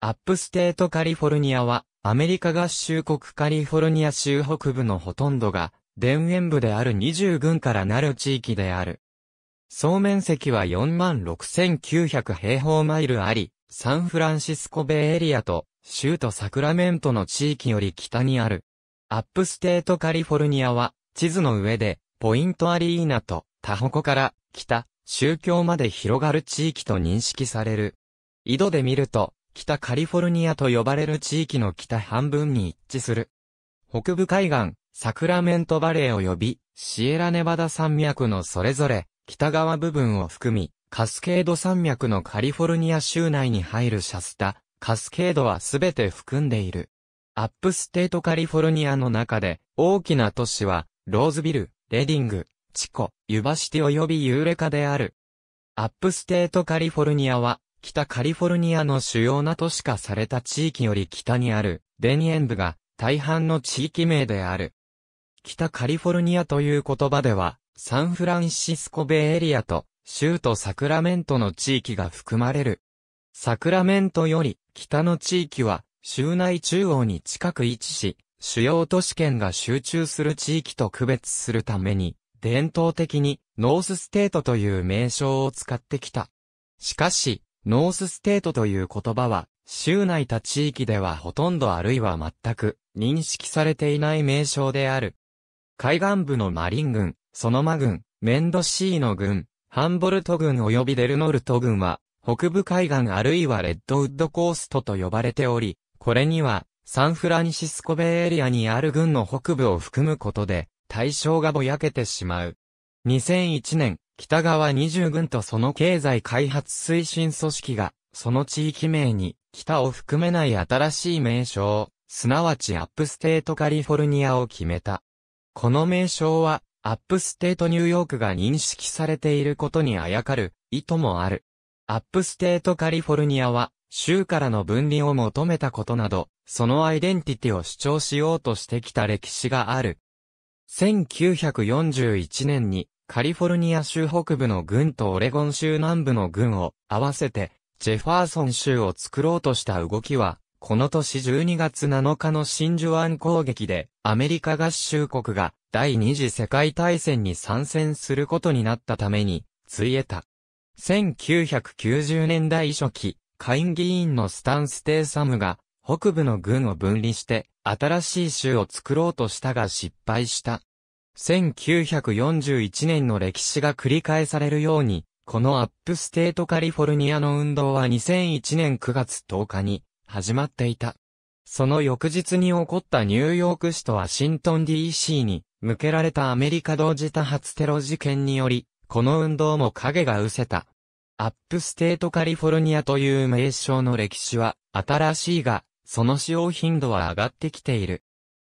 アップステートカリフォルニアは、アメリカ合衆国カリフォルニア州北部のほとんどが、田園部である20郡からなる地域である。総面積は46,900平方マイルあり、サンフランシスコベイエリアと、州都サクラメントの地域より北にある。アップステートカリフォルニアは、地図の上で、ポイントアリーナと、タホコから、北、宗教まで広がる地域と認識される。井戸で見ると、北カリフォルニアと呼ばれる地域の北半分に一致する。北部海岸、サクラメントバレー及び、シエラネバダ山脈のそれぞれ、北側部分を含み、カスケード山脈のカリフォルニア州内に入るシャスタ、カスケードはすべて含んでいる。アップステートカリフォルニアの中で、大きな都市は、ローズビル、レディング、チコ、ユバシティ及びユーレカである。アップステートカリフォルニアは、北カリフォルニアの主要な都市化された地域より北にある、田園部が大半の地域名である。北カリフォルニアという言葉では、サンフランシスコベイエリアと、州都サクラメントの地域が含まれる。サクラメントより北の地域は、州内中央に近く位置し、主要都市圏が集中する地域と区別するために、伝統的にノースステートという名称を使ってきた。しかし、ノースステートという言葉は、州内他地域ではほとんどあるいは全く認識されていない名称である。海岸部のマリン郡、ソノマ郡、メンドシーノ郡、ハンボルト郡及びデルノルト郡は、北部海岸あるいはレッドウッドコーストと呼ばれており、これには、サンフランシスコベイエリアにある軍の北部を含むことで、対象がぼやけてしまう。2001年、北側20軍とその経済開発推進組織が、その地域名に、北を含めない新しい名称、すなわちアップステートカリフォルニアを決めた。この名称は、アップステートニューヨークが認識されていることにあやかる、意図もある。アップステートカリフォルニアは、州からの分離を求めたことなど、そのアイデンティティを主張しようとしてきた歴史がある。1941年にカリフォルニア州北部の軍とオレゴン州南部の軍を合わせてジェファーソン州を作ろうとした動きは、この年12月7日の真珠湾攻撃でアメリカ合衆国が第二次世界大戦に参戦することになったために、ついえた。1990年代初期、下院議員のスタン・ステイサムが北部の軍を分離して新しい州を作ろうとしたが失敗した。1941年の歴史が繰り返されるように、このアップステートカリフォルニアの運動は2001年9月10日に始まっていた。その翌日に起こったニューヨーク市とワシントン DC に向けられたアメリカ同時多発テロ事件により、この運動も影が失せた。アップステートカリフォルニアという名称の歴史は新しいが、その使用頻度は上がってきている。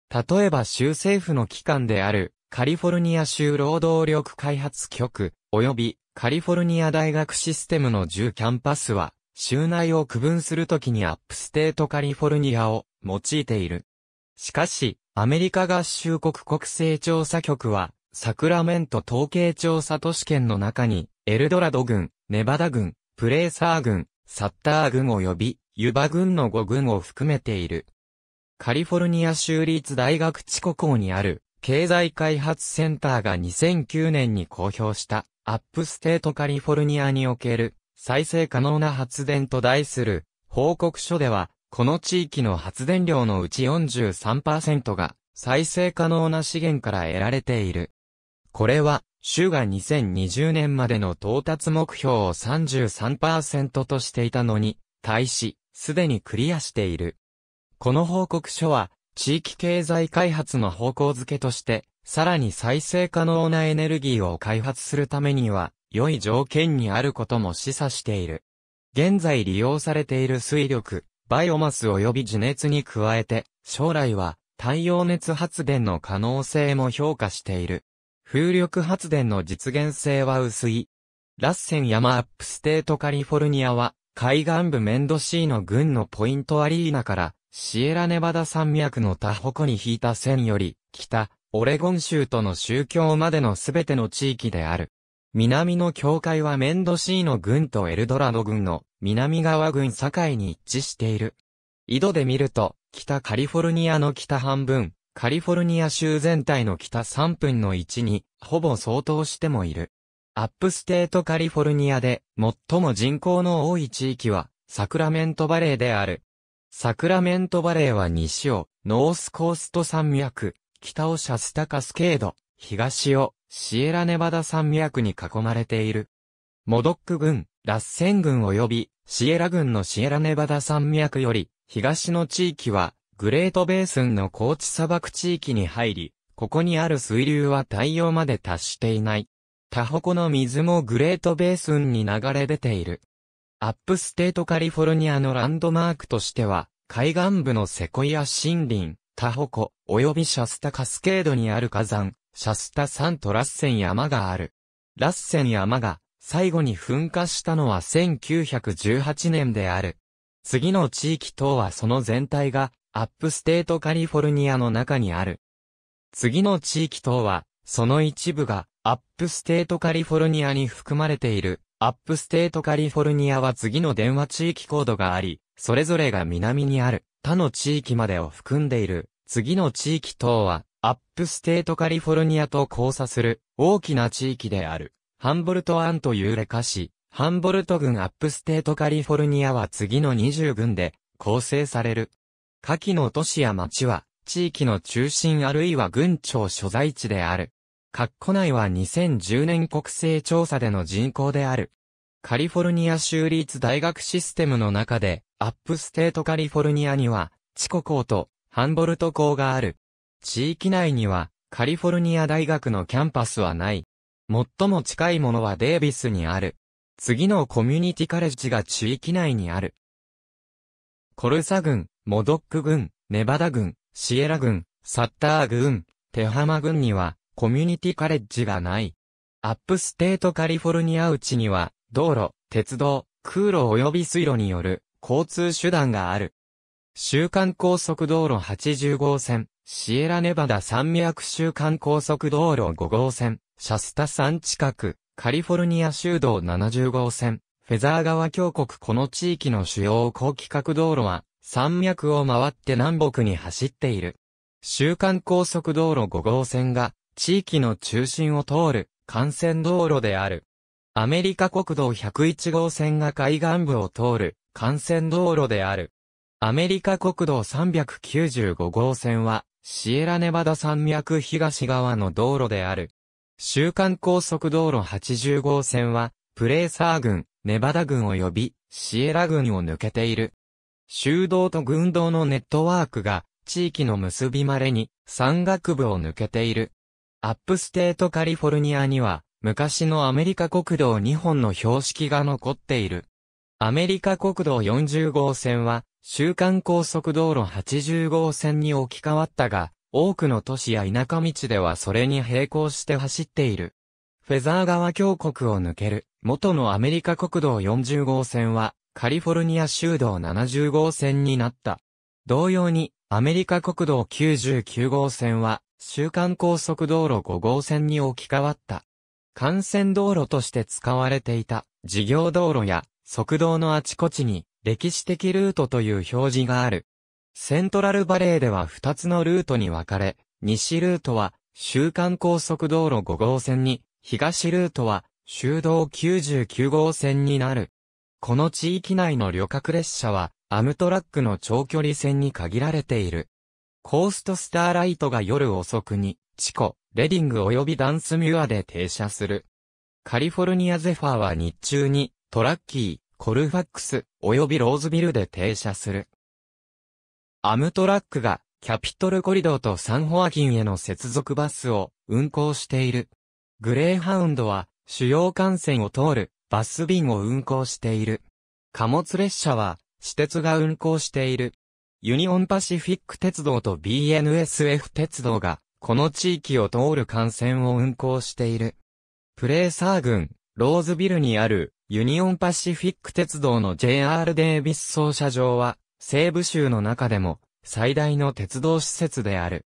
例えば州政府の機関であるカリフォルニア州労働力開発局、及びカリフォルニア大学システムの10キャンパスは、州内を区分するときにアップステートカリフォルニアを用いている。しかし、アメリカ合衆国国勢調査局は、サクラメント統計調査都市圏の中に、エルドラド郡、ネバダ郡、プレーサー郡、サッター郡及び、ユバ郡の5郡を含めている。カリフォルニア州立大学地湖校にある、経済開発センターが2009年に公表したアップステートカリフォルニアにおける再生可能な発電と題する報告書では、この地域の発電量のうち43%が再生可能な資源から得られている。これは、州が2020年までの到達目標を33%としていたのに、対し、すでにクリアしている。この報告書は、地域経済開発の方向づけとして、さらに再生可能なエネルギーを開発するためには、良い条件にあることも示唆している。現在利用されている水力、バイオマス及び地熱に加えて、将来は太陽熱発電の可能性も評価している。風力発電の実現性は薄い。ラッセン山アップステートカリフォルニアは、海岸部メンドシーの軍のポイントアリーナからシエラネバダ山脈の他北に引いた線より、北、オレゴン州との宗教までのすべての地域である。南の境界はメンドシーノ軍とエルドラド軍の南側軍境に一致している。井戸で見ると、北カリフォルニアの北半分、カリフォルニア州全体の北3分の1に、ほぼ相当してもいる。アップステートカリフォルニアで、最も人口の多い地域は、サクラメントバレーである。サクラメントバレーは西を、ノースコースト山脈、北をシャスタカスケード、東を、シエラネバダ山脈に囲まれている。モドック軍、ラッセン軍及び、シエラ軍のシエラネバダ山脈より、東の地域は、グレートベースンの高地砂漠地域に入り、ここにある水流は太陽まで達していない。タホコの水もグレートベースンに流れ出ている。アップステートカリフォルニアのランドマークとしては、海岸部のセコイア森林、タホコ、及びシャスタカスケードにある火山、シャスタ山とラッセン山がある。ラッセン山が、最後に噴火したのは1918年である。次の地域等はその全体が、アップステートカリフォルニアの中にある。次の地域等は、その一部が、アップステートカリフォルニアに含まれている、アップステートカリフォルニアは次の電話地域コードがあり、それぞれが南にある他の地域までを含んでいる。次の地域等は、アップステートカリフォルニアと交差する大きな地域である。ハンボルト湾というレカ市、ハンボルト郡アップステートカリフォルニアは次の20郡で構成される。下記の都市や町は、地域の中心あるいは郡庁所在地である。カッコ内は2010年国勢調査での人口である。カリフォルニア州立大学システムの中で、アップステートカリフォルニアには、チコ校とハンボルト校がある。地域内には、カリフォルニア大学のキャンパスはない。最も近いものはデービスにある。次のコミュニティカレッジが地域内にある。コルサ郡、モドック郡、ネバダ郡、シエラ郡、サッター郡、テハマ郡には、コミュニティカレッジがない。アップステートカリフォルニア内には、道路、鉄道、空路及び水路による交通手段がある。週間高速道路80号線、シエラネバダ山脈週間高速道路5号線、シャスタ山近く、カリフォルニア州道70号線、フェザー川峡谷この地域の主要高規格道路は、山脈を回って南北に走っている。週間高速道路5号線が、地域の中心を通る幹線道路である。アメリカ国道101号線が海岸部を通る幹線道路である。アメリカ国道395号線はシエラネバダ山脈東側の道路である。週間高速道路80号線はプレーサー郡、ネバダ郡及びシエラ郡を抜けている。修道と軍道のネットワークが地域の結びまれに山岳部を抜けている。アップステートカリフォルニアには、昔のアメリカ国道2本の標識が残っている。アメリカ国道40号線は、週間高速道路80号線に置き換わったが、多くの都市や田舎道ではそれに並行して走っている。フェザー川峡谷を抜ける、元のアメリカ国道40号線は、カリフォルニア州道70号線になった。同様に、アメリカ国道99号線は、週間高速道路5号線に置き換わった。幹線道路として使われていた事業道路や側道のあちこちに歴史的ルートという表示がある。セントラルバレーでは2つのルートに分かれ、西ルートは週間高速道路5号線に、東ルートは修道99号線になる。この地域内の旅客列車はアムトラックの長距離線に限られている。コーストスターライトが夜遅くに、チコ、レディング及びダンスミュアで停車する。カリフォルニアゼファーは日中に、トラッキー、コルファックス、及びローズビルで停車する。アムトラックが、キャピトルコリドーとサンホアキンへの接続バスを運行している。グレーハウンドは、主要幹線を通るバス便を運行している。貨物列車は、私鉄が運行している。ユニオンパシフィック鉄道と BNSF 鉄道が、この地域を通る幹線を運行している。プレーサー郡、ローズビルにある、ユニオンパシフィック鉄道の JR デービス操車場は、西部州の中でも、最大の鉄道施設である。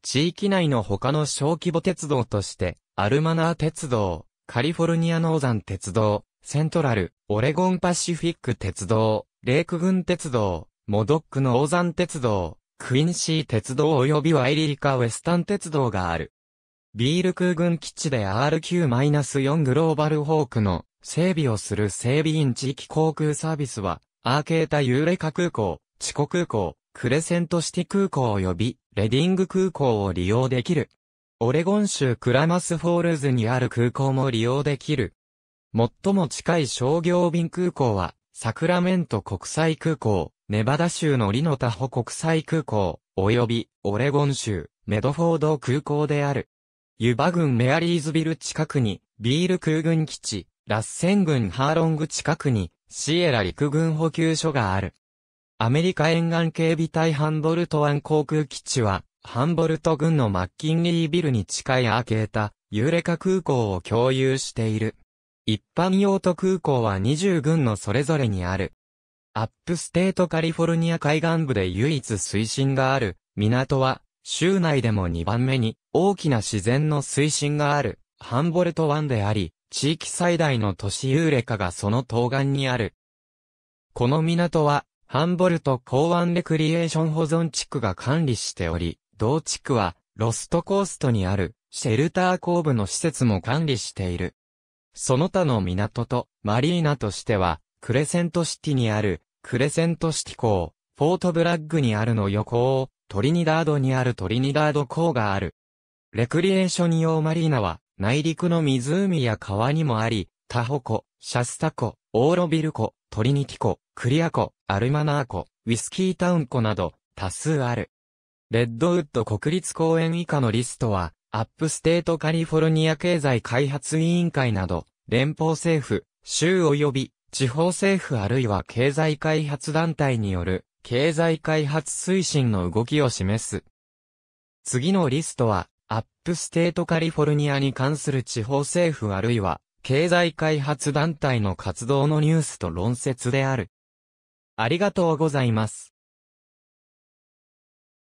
地域内の他の小規模鉄道として、アルマナー鉄道、カリフォルニアノーザン鉄道、セントラル、オレゴンパシフィック鉄道、レーク郡鉄道、モドックのオーザン鉄道、クインシー鉄道及びワイリリカウェスタン鉄道がある。ビール空軍基地で RQ-4 グローバルホークの整備をする整備員地域航空サービスは、アーケータユーレカ空港、チコ空港、クレセントシティ空港及び、レディング空港を利用できる。オレゴン州クラマスフォールズにある空港も利用できる。最も近い商業便空港は、サクラメント国際空港、ネバダ州のリノタホ国際空港、及び、オレゴン州、メドフォード空港である。ユバ郡メアリーズビル近くに、ビール空軍基地、ラッセン郡ハーロング近くに、シエラ陸軍補給所がある。アメリカ沿岸警備隊ハンボルト湾航空基地は、ハンボルト軍のマッキンリービルに近いアーケータ、ユーレカ空港を共有している。一般用途空港は20軍のそれぞれにある。アップステートカリフォルニア海岸部で唯一水深がある港は、州内でも2番目に大きな自然の水深があるハンボルト湾であり、地域最大の都市ユーレカがその東岸にある。この港は、ハンボルト港湾レクリエーション保存地区が管理しており、同地区は、ロストコーストにある、シェルター後部の施設も管理している。その他の港と、マリーナとしては、クレセントシティにある、クレセントシティ港、フォートブラッグにあるの横を、トリニダードにあるトリニダード港がある。レクリエーション用マリーナは、内陸の湖や川にもあり、タホ湖、シャスタ湖、オーロビル湖、トリニティ湖、クリア湖、アルマナー湖、ウィスキータウン湖など、多数ある。レッドウッド国立公園以下のリストは、アップステートカリフォルニア経済開発委員会など、連邦政府、州及び地方政府あるいは経済開発団体による経済開発推進の動きを示す。次のリストは、アップステートカリフォルニアに関する地方政府あるいは経済開発団体の活動のニュースと論説である。ありがとうございます。